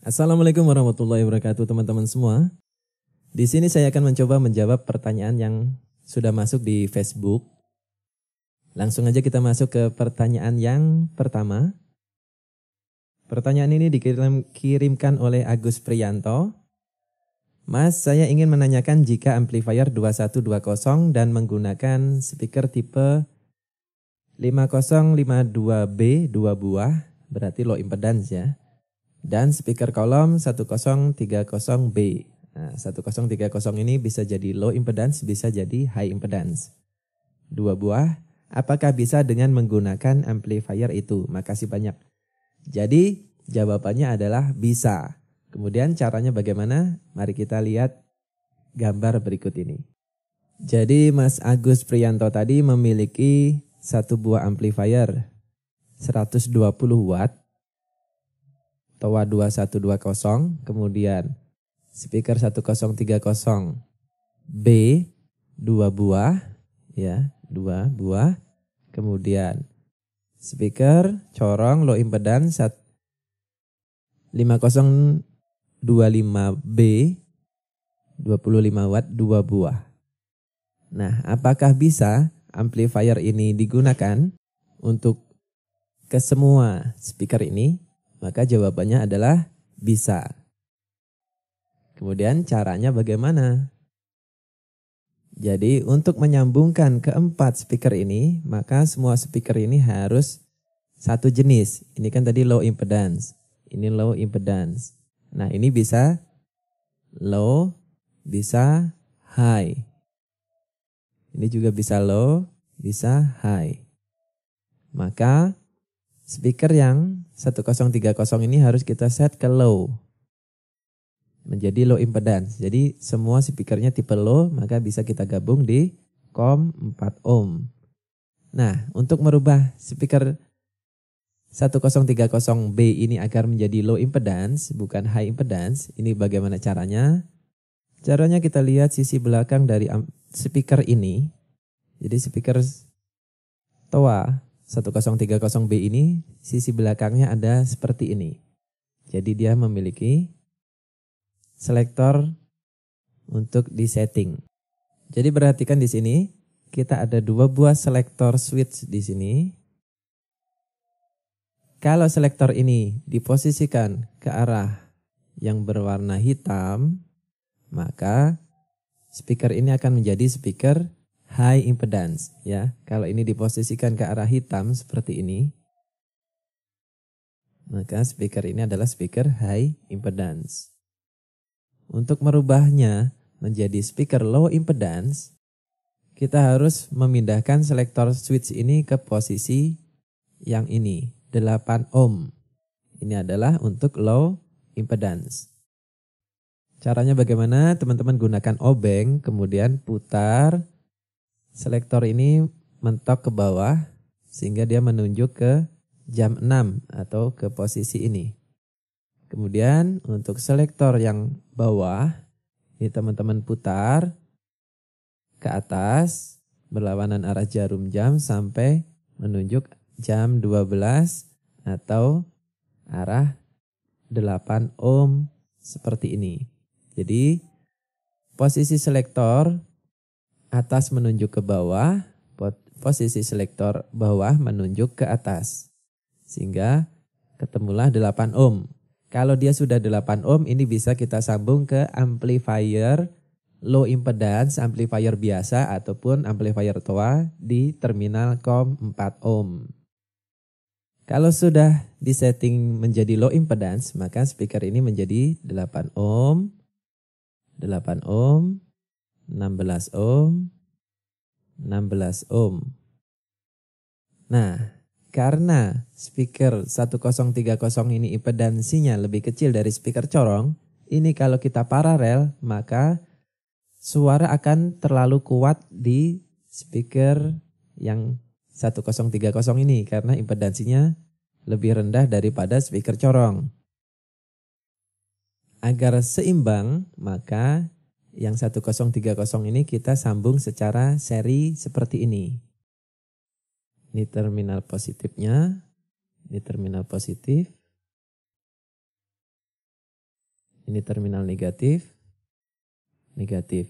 Assalamualaikum warahmatullahi wabarakatuh teman-teman semua. Di sini saya akan mencoba menjawab pertanyaan yang sudah masuk di Facebook. Langsung aja kita masuk ke pertanyaan yang pertama. Pertanyaan ini dikirimkan oleh Agus Priyanto. Mas, saya ingin menanyakan jika amplifier 2120 dan menggunakan speaker tipe 5052B 2 buah, berarti low impedance ya dan speaker kolom 1030B. Nah, 1030 ini bisa jadi low impedance, bisa jadi high impedance. Dua buah, apakah bisa dengan menggunakan amplifier itu? Makasih banyak. Jadi, jawabannya adalah bisa. Kemudian caranya bagaimana? Mari kita lihat gambar berikut ini. Jadi Mas Agus Prianto tadi memiliki satu buah amplifier 120 watt TOA 2120, kemudian speaker 1030 B 2 buah ya, 2 buah. Kemudian speaker corong low impedance 5025 B 25 watt 2 buah. Nah, apakah bisa amplifier ini digunakan untuk ke semua speaker ini? Maka jawabannya adalah bisa. Kemudian caranya bagaimana? Jadi untuk menyambungkan keempat speaker ini, maka semua speaker ini harus satu jenis. Ini kan tadi low impedance, ini low impedance. Nah ini bisa low, bisa high. Ini juga bisa low, bisa high. Maka Speaker yang 1030 ini harus kita set ke low. Menjadi low impedance. Jadi semua speakernya tipe low maka bisa kita gabung di COM 4 ohm. Nah untuk merubah speaker 1030B ini agar menjadi low impedance bukan high impedance. Ini bagaimana caranya? Caranya kita lihat sisi belakang dari speaker ini. Jadi speaker toa 1030B ini sisi belakangnya ada seperti ini. Jadi dia memiliki selektor untuk disetting. Jadi perhatikan di sini kita ada dua buah selektor switch di sini. Kalau selektor ini diposisikan ke arah yang berwarna hitam, maka speaker ini akan menjadi speaker high impedance ya. Kalau ini diposisikan ke arah hitam seperti ini, maka speaker ini adalah speaker high impedance. Untuk merubahnya menjadi speaker low impedance, kita harus memindahkan selektor switch ini ke posisi yang ini, 8 ohm. Ini adalah untuk low impedance. Caranya bagaimana? Teman-teman gunakan obeng, kemudian putar Selektor ini mentok ke bawah sehingga dia menunjuk ke jam 6 atau ke posisi ini. Kemudian untuk selektor yang bawah, ini teman-teman putar ke atas berlawanan arah jarum jam sampai menunjuk jam 12 atau arah 8 ohm seperti ini. Jadi posisi selektor atas menunjuk ke bawah, posisi selektor bawah menunjuk ke atas. Sehingga ketemulah 8 ohm. Kalau dia sudah 8 ohm, ini bisa kita sambung ke amplifier low impedance, amplifier biasa ataupun amplifier toa di terminal COM 4 ohm. Kalau sudah disetting menjadi low impedance, maka speaker ini menjadi 8 ohm, 8 ohm, 16 ohm, 16 ohm. Nah, karena speaker 1030 ini impedansinya lebih kecil dari speaker corong, ini kalau kita paralel maka suara akan terlalu kuat di speaker yang 1030 ini karena impedansinya lebih rendah daripada speaker corong. Agar seimbang, maka yang 1030 ini kita sambung secara seri seperti ini. Ini terminal positifnya, ini terminal positif, ini terminal negatif, negatif.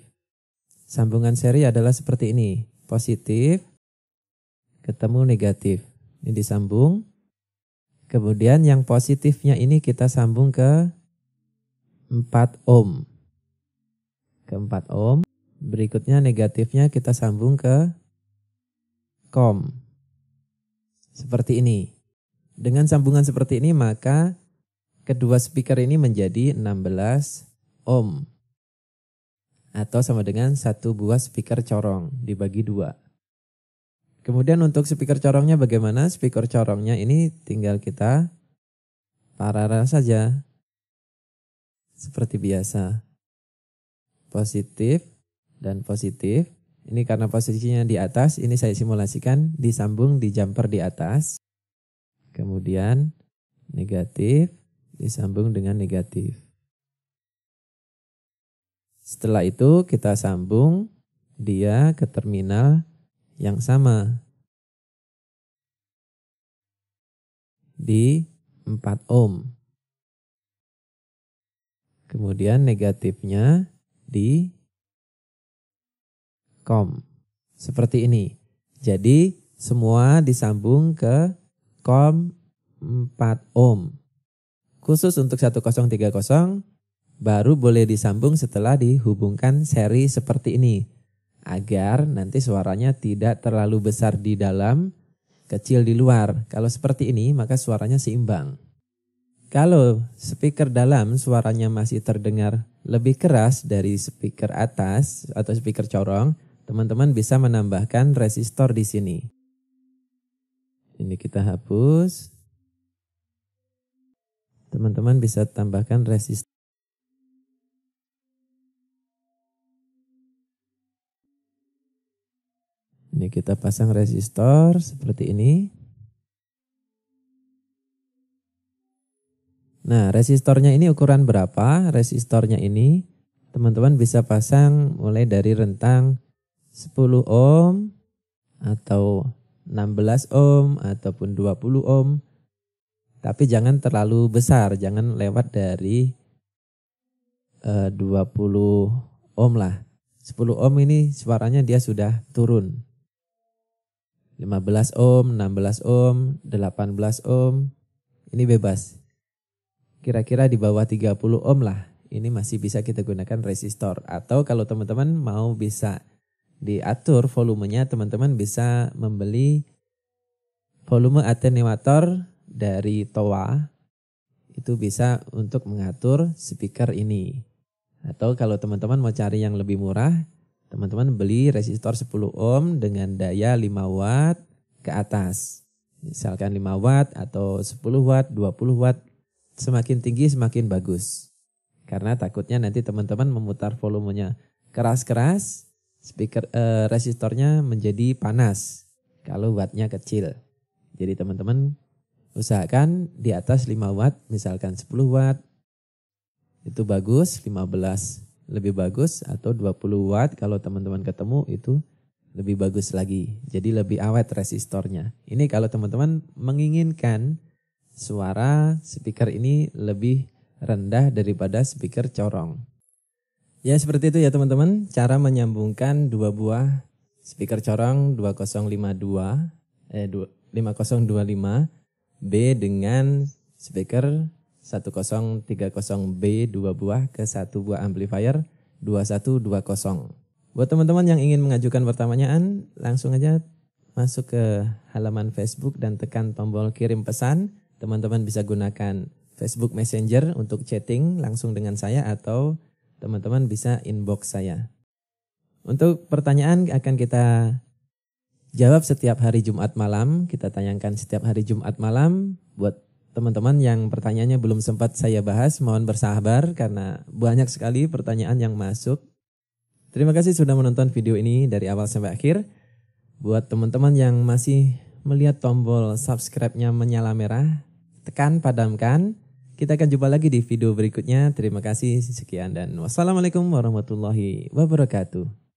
Sambungan seri adalah seperti ini, positif, ketemu negatif. Ini disambung, kemudian yang positifnya ini kita sambung ke 4 ohm ke 4 ohm. Berikutnya negatifnya kita sambung ke kom. Seperti ini. Dengan sambungan seperti ini maka kedua speaker ini menjadi 16 ohm. Atau sama dengan satu buah speaker corong dibagi dua. Kemudian untuk speaker corongnya bagaimana? Speaker corongnya ini tinggal kita paralel saja. Seperti biasa positif dan positif. Ini karena posisinya di atas, ini saya simulasikan disambung di jumper di atas. Kemudian negatif disambung dengan negatif. Setelah itu kita sambung dia ke terminal yang sama. Di 4 ohm. Kemudian negatifnya di kom. Seperti ini. Jadi semua disambung ke kom 4 ohm. Khusus untuk 1030 baru boleh disambung setelah dihubungkan seri seperti ini. Agar nanti suaranya tidak terlalu besar di dalam, kecil di luar. Kalau seperti ini maka suaranya seimbang. Kalau speaker dalam suaranya masih terdengar lebih keras dari speaker atas atau speaker corong, teman-teman bisa menambahkan resistor di sini. Ini kita hapus. Teman-teman bisa tambahkan resistor. Ini kita pasang resistor seperti ini. Nah, resistornya ini ukuran berapa? Resistornya ini teman-teman bisa pasang mulai dari rentang 10 ohm atau 16 ohm ataupun 20 ohm. Tapi jangan terlalu besar, jangan lewat dari 20 eh, ohm lah. 10 ohm ini suaranya dia sudah turun. 15 ohm, 16 ohm, 18 ohm, ini bebas kira-kira di bawah 30 ohm lah. Ini masih bisa kita gunakan resistor atau kalau teman-teman mau bisa diatur volumenya, teman-teman bisa membeli volume attenuator dari toa Itu bisa untuk mengatur speaker ini. Atau kalau teman-teman mau cari yang lebih murah, teman-teman beli resistor 10 ohm dengan daya 5 watt ke atas. Misalkan 5 watt atau 10 watt, 20 watt, semakin tinggi semakin bagus. Karena takutnya nanti teman-teman memutar volumenya keras-keras, speaker eh, resistornya menjadi panas kalau wattnya kecil. Jadi teman-teman usahakan di atas 5 watt, misalkan 10 watt, itu bagus, 15 lebih bagus atau 20 watt kalau teman-teman ketemu itu lebih bagus lagi. Jadi lebih awet resistornya. Ini kalau teman-teman menginginkan suara speaker ini lebih rendah daripada speaker corong. Ya seperti itu ya teman-teman, cara menyambungkan dua buah speaker corong 2052 eh 5025 B dengan speaker 1030B dua buah ke satu buah amplifier 2120. Buat teman-teman yang ingin mengajukan pertanyaan, langsung aja masuk ke halaman Facebook dan tekan tombol kirim pesan teman-teman bisa gunakan Facebook Messenger untuk chatting langsung dengan saya atau teman-teman bisa inbox saya. Untuk pertanyaan akan kita jawab setiap hari Jumat malam. Kita tayangkan setiap hari Jumat malam. Buat teman-teman yang pertanyaannya belum sempat saya bahas, mohon bersabar karena banyak sekali pertanyaan yang masuk. Terima kasih sudah menonton video ini dari awal sampai akhir. Buat teman-teman yang masih melihat tombol subscribe-nya menyala merah, tekan padamkan. Kita akan jumpa lagi di video berikutnya. Terima kasih sekian dan wassalamualaikum warahmatullahi wabarakatuh.